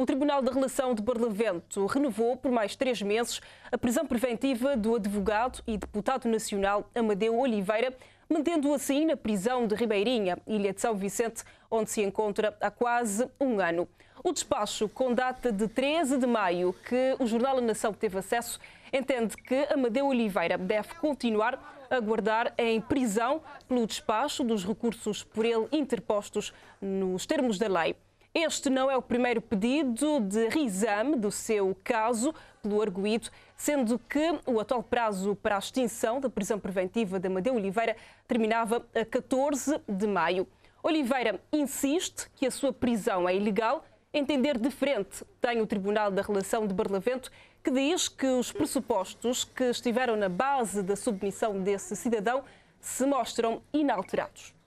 O Tribunal da Relação de Barlavento renovou por mais três meses a prisão preventiva do advogado e deputado nacional Amadeu Oliveira, mantendo-o assim na prisão de Ribeirinha, Ilha de São Vicente, onde se encontra há quase um ano. O despacho, com data de 13 de maio, que o jornal A Nação teve acesso, entende que Amadeu Oliveira deve continuar a guardar em prisão pelo despacho dos recursos por ele interpostos nos termos da lei. Este não é o primeiro pedido de reexame do seu caso pelo arguído, sendo que o atual prazo para a extinção da prisão preventiva de Amadeu Oliveira terminava a 14 de maio. Oliveira insiste que a sua prisão é ilegal. Entender diferente tem o Tribunal da Relação de Barlavento, que diz que os pressupostos que estiveram na base da submissão desse cidadão se mostram inalterados.